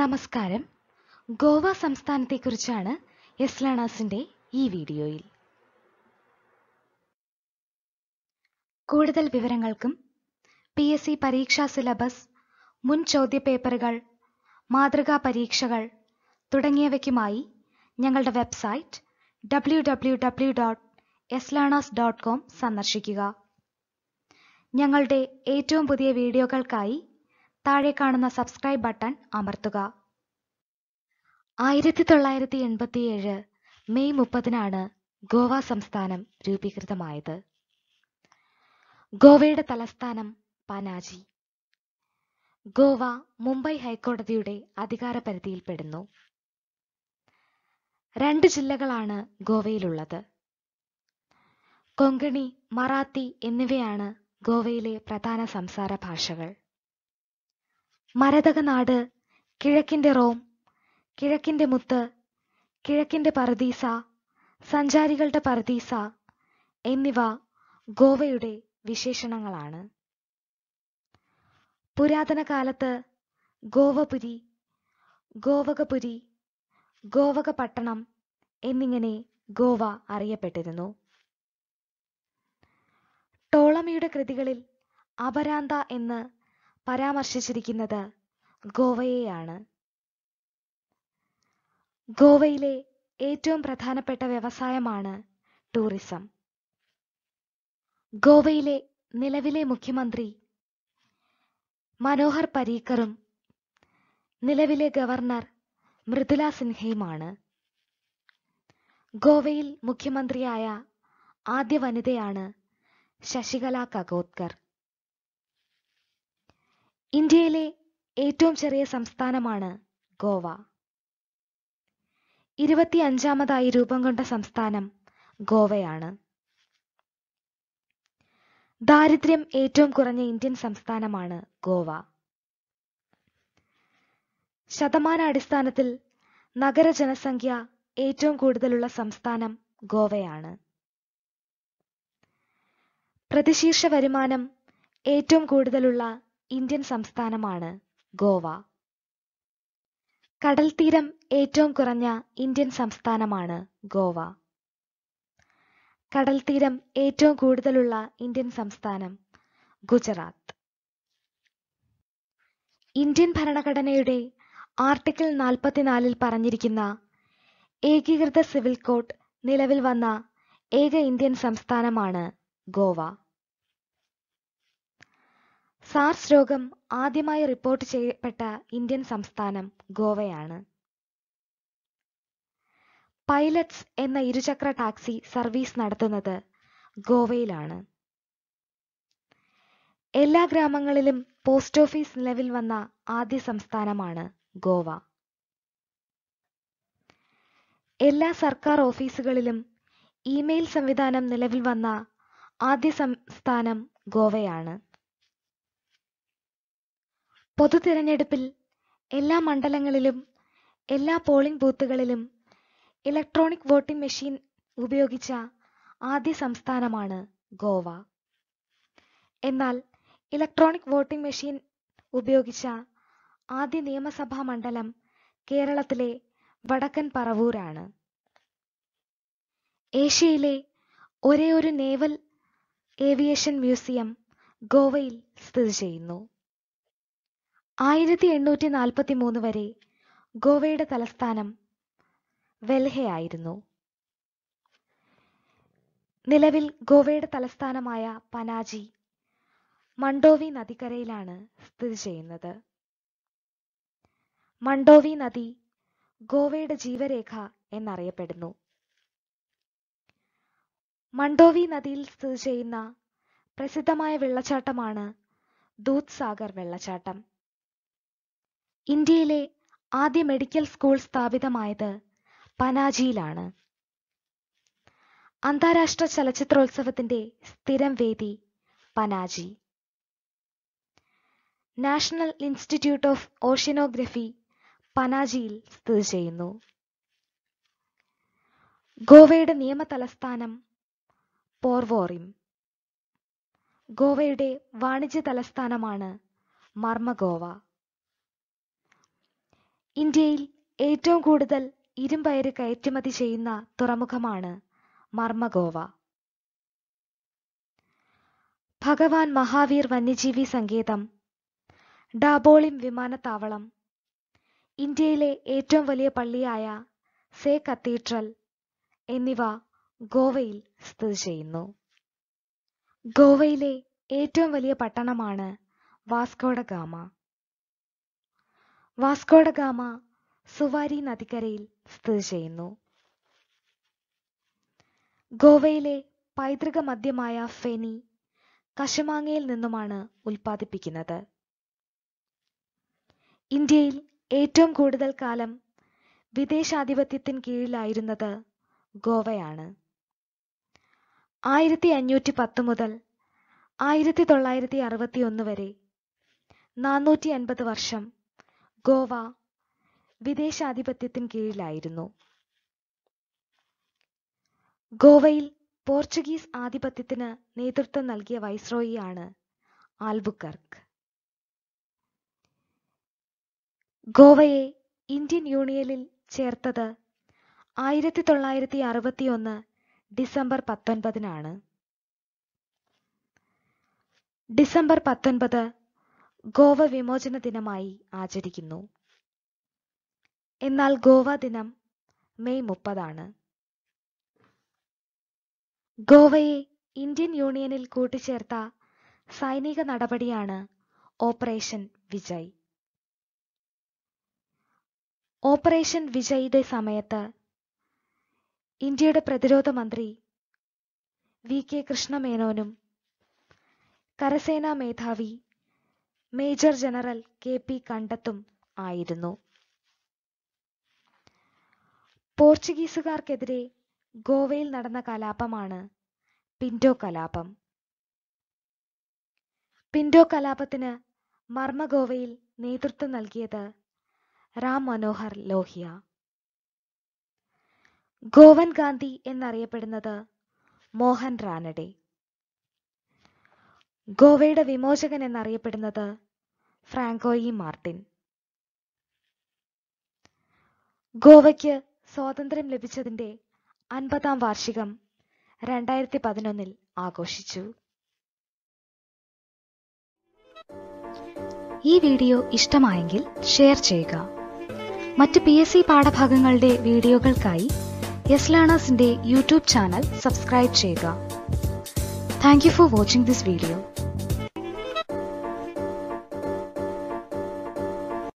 നമസ്കാരം ഗോവ സംസ്ഥാനത്തെക്കുറിച്ചാണ് എസ്ലാണാസിന്റെ ഈ വീഡിയോയിൽ കൂടുതൽ വിവരങ്ങൾക്കും പി എസ് സി പരീക്ഷാ സിലബസ് മുൻ ചോദ്യപേപ്പറുകൾ മാതൃകാ പരീക്ഷകൾ തുടങ്ങിയവയ്ക്കുമായി ഞങ്ങളുടെ website W dot dot com സന്ദർശിക്കുക ഞങ്ങളുടെ ഏറ്റവും പുതിയ വീഡിയോകൾക്കായി താഴെ കാണുന്ന സബ്സ്ക്രൈബ് ബട്ടൺ അമർത്തുക ആയിരത്തി തൊള്ളായിരത്തി എൺപത്തിയേഴ് മെയ് മുപ്പതിനാണ് ഗോവ സംസ്ഥാനം രൂപീകൃതമായത് ഗോവയുടെ തലസ്ഥാനം പനാജി ഗോവ മുംബൈ ഹൈക്കോടതിയുടെ പരിധിയിൽപ്പെടുന്നു രണ്ട് ജില്ലകളാണ് ഗോവയിലുള്ളത് കൊങ്കണി മറാത്തി എന്നിവയാണ് ഗോവയിലെ പ്രധാന സംസാര ഭാഷകൾ മരതകനാട് കിഴക്കിൻ്റെ റോം കിഴക്കിൻ്റെ മുത്ത് കിഴക്കിൻ്റെ പറദീസ സഞ്ചാരികളുടെ പറദീസ എന്നിവ ഗോവയുടെ വിശേഷണങ്ങളാണ് പുരാതന കാലത്ത് ഗോവപുരി ഗോവകപുരി പട്ടണം എന്നിങ്ങനെ ഗോവ അറിയപ്പെട്ടിരുന്നു ടോളമിയുടെ കൃതികളിൽ അപരാന്ത എന്ന് പരാമർശിച്ചിരിക്കുന്നത് ഗോവയെയാണ് ഗോവയിലെ ഏറ്റവും പ്രധാനപ്പെട്ട വ്യവസായമാണ് ടൂറിസം ഗോവയിലെ നിലവിലെ മുഖ്യമന്ത്രി മനോഹർ പരീക്കറും നിലവിലെ ഗവർണർ മൃദുല സിൻഹയുമാണ് ഗോവയിൽ മുഖ്യമന്ത്രിയായ ആദ്യ വനിതയാണ് ശശികല കഗോത്കർ ഇന്ത്യയിലെ ഏറ്റവും ചെറിയ സംസ്ഥാനമാണ് ഗോവ അഞ്ചാമതായി രൂപം കൊണ്ട സംസ്ഥാനം ഗോവയാണ് ദാരിദ്ര്യം ഏറ്റവും കുറഞ്ഞ ഇന്ത്യൻ സംസ്ഥാനമാണ് ഗോവ ശതമാനാടിസ്ഥാനത്തിൽ നഗര ജനസംഖ്യ ഏറ്റവും കൂടുതലുള്ള സംസ്ഥാനം ഗോവയാണ് പ്രതിശീർഷ വരുമാനം ഏറ്റവും കൂടുതലുള്ള ഇന്ത്യൻ സംസ്ഥാനമാണ് ഗോവ കടൽത്തീരം ഏറ്റവും കുറഞ്ഞ ഇന്ത്യൻ സംസ്ഥാനമാണ് ഗോവ കടൽത്തീരം ഏറ്റവും കൂടുതലുള്ള ഇന്ത്യൻ സംസ്ഥാനം ഗുജറാത്ത് ഇന്ത്യൻ ഭരണഘടനയുടെ ആർട്ടിക്കിൾ നാൽപ്പത്തിനാലിൽ പറഞ്ഞിരിക്കുന്ന ഏകീകൃത സിവിൽ കോഡ് നിലവിൽ വന്ന ഏക ഇന്ത്യൻ സംസ്ഥാനമാണ് ഗോവ സാർസ് രോഗം ആദ്യമായി റിപ്പോർട്ട് ചെയ്യപ്പെട്ട ഇന്ത്യൻ സംസ്ഥാനം ഗോവയാണ് പൈലറ്റ്സ് എന്ന ഇരുചക്ര ടാക്സി സർവീസ് നടത്തുന്നത് ഗോവയിലാണ് എല്ലാ ഗ്രാമങ്ങളിലും പോസ്റ്റ് ഓഫീസ് നിലവിൽ വന്ന ആദ്യ സംസ്ഥാനമാണ് ഗോവ എല്ലാ സർക്കാർ ഓഫീസുകളിലും ഇമെയിൽ സംവിധാനം നിലവിൽ വന്ന ആദ്യ സംസ്ഥാനം ഗോവയാണ് തിരഞ്ഞെടുപ്പിൽ എല്ലാ മണ്ഡലങ്ങളിലും എല്ലാ പോളിംഗ് ബൂത്തുകളിലും ഇലക്ട്രോണിക് വോട്ടിംഗ് മെഷീൻ ഉപയോഗിച്ച ആദ്യ സംസ്ഥാനമാണ് ഗോവ എന്നാൽ ഇലക്ട്രോണിക് വോട്ടിംഗ് മെഷീൻ ഉപയോഗിച്ച ആദ്യ നിയമസഭാ മണ്ഡലം കേരളത്തിലെ വടക്കൻ പറവൂരാണ് ഏഷ്യയിലെ ഒരേ ഒരു നേവൽ ഏവിയേഷൻ മ്യൂസിയം ഗോവയിൽ സ്ഥിതി ചെയ്യുന്നു ആയിരത്തി എണ്ണൂറ്റി നാൽപ്പത്തി മൂന്ന് വരെ ഗോവയുടെ തലസ്ഥാനം വെൽഹയായിരുന്നു നിലവിൽ ഗോവയുടെ തലസ്ഥാനമായ പനാജി മണ്ടോവി നദിക്കരയിലാണ് സ്ഥിതി ചെയ്യുന്നത് മണ്ടോവി നദി ഗോവയുടെ ജീവരേഖ എന്നറിയപ്പെടുന്നു മണ്ടോവി നദിയിൽ സ്ഥിതി ചെയ്യുന്ന പ്രസിദ്ധമായ വെള്ളച്ചാട്ടമാണ് ദൂത് സാഗർ വെള്ളച്ചാട്ടം ഇന്ത്യയിലെ ആദ്യ മെഡിക്കൽ സ്കൂൾ സ്ഥാപിതമായത് പനാജിയിലാണ് അന്താരാഷ്ട്ര ചലച്ചിത്രോത്സവത്തിന്റെ സ്ഥിരം വേദി Panaji National Institute of Oceanography പനാജിയിൽ സ്ഥിതി ചെയ്യുന്നു ഗോവയുടെ നിയമ തലസ്ഥാനം പോർവോറിം ഗോവയുടെ വാണിജ്യ തലസ്ഥാനമാണ് മർമഗോവ ഇന്ത്യയിൽ ഏറ്റവും കൂടുതൽ ഇരുമ്പയര് കയറ്റുമതി ചെയ്യുന്ന തുറമുഖമാണ് മർമഗോവ ഭഗവാൻ മഹാവീർ വന്യജീവി സങ്കേതം ഡാബോളിം വിമാനത്താവളം ഇന്ത്യയിലെ ഏറ്റവും വലിയ പള്ളിയായ സേ കത്തീഡ്രൽ എന്നിവ ഗോവയിൽ സ്ഥിതി ചെയ്യുന്നു ഗോവയിലെ ഏറ്റവും വലിയ പട്ടണമാണ് വാസ്കോഡ ഗാമ വാസ്കോഡഗാമ സുവാരി നദിക്കരയിൽ സ്ഥിതി ചെയ്യുന്നു ഗോവയിലെ പൈതൃക മദ്യമായ ഫെനി കശമാങ്ങയിൽ നിന്നുമാണ് ഉൽപ്പാദിപ്പിക്കുന്നത് ഇന്ത്യയിൽ ഏറ്റവും കൂടുതൽ കാലം വിദേശാധിപത്യത്തിന് കീഴിലായിരുന്നത് ഗോവയാണ് ആയിരത്തി അഞ്ഞൂറ്റി പത്ത് മുതൽ ആയിരത്തി തൊള്ളായിരത്തി അറുപത്തി ഒന്ന് വരെ നാനൂറ്റി അൻപത് വർഷം ഗോവ വിദേശാധിപത്യത്തിന് കീഴിലായിരുന്നു ഗോവയിൽ പോർച്ചുഗീസ് ആധിപത്യത്തിന് നേതൃത്വം നൽകിയ വൈസ്രോയിയാണ് ആൽബുക്കർക്ക് ഗോവയെ ഇന്ത്യൻ യൂണിയനിൽ ചേർത്തത് ആയിരത്തി തൊള്ളായിരത്തി ഒന്ന് ഡിസംബർ പത്തൊൻപതിനാണ് ഡിസംബർ പത്തൊൻപത് ഗോവ വിമോചന ദിനമായി ആചരിക്കുന്നു എന്നാൽ ഗോവ ദിനം മെയ് മുപ്പതാണ് ഗോവയെ ഇന്ത്യൻ യൂണിയനിൽ കൂട്ടിച്ചേർത്ത സൈനിക നടപടിയാണ് ഓപ്പറേഷൻ വിജയ് ഓപ്പറേഷൻ വിജയ്യുടെ സമയത്ത് ഇന്ത്യയുടെ പ്രതിരോധ മന്ത്രി വി കെ കൃഷ്ണമേനോനും കരസേനാ മേധാവി മേജർ ജനറൽ കെ പി കണ്ടത്തും ആയിരുന്നു പോർച്ചുഗീസുകാർക്കെതിരെ ഗോവയിൽ നടന്ന കലാപമാണ് പിൻഡോ കലാപം പിൻഡോ കലാപത്തിന് മർമ്മ ഗോവയിൽ നേതൃത്വം നൽകിയത് റാം മനോഹർ ലോഹിയ ഗോവൻ ഗാന്ധി എന്നറിയപ്പെടുന്നത് മോഹൻ റാനഡേ ഗോവയുടെ വിമോചകൻ എന്നറിയപ്പെടുന്നത് ഫ്രാങ്കോയി മാർട്ടിൻ ഗോവയ്ക്ക് സ്വാതന്ത്ര്യം ലഭിച്ചതിന്റെ അൻപതാം വാർഷികം രണ്ടായിരത്തി പതിനൊന്നിൽ ആഘോഷിച്ചു ഈ വീഡിയോ ഇഷ്ടമായെങ്കിൽ ഷെയർ ചെയ്യുക മറ്റ് പി എസ് സി പാഠഭാഗങ്ങളുടെ വീഡിയോകൾക്കായി എസ് ലേണേഴ്സിന്റെ യൂട്യൂബ് ചാനൽ സബ്സ്ക്രൈബ് ചെയ്യുക thank you for watching this video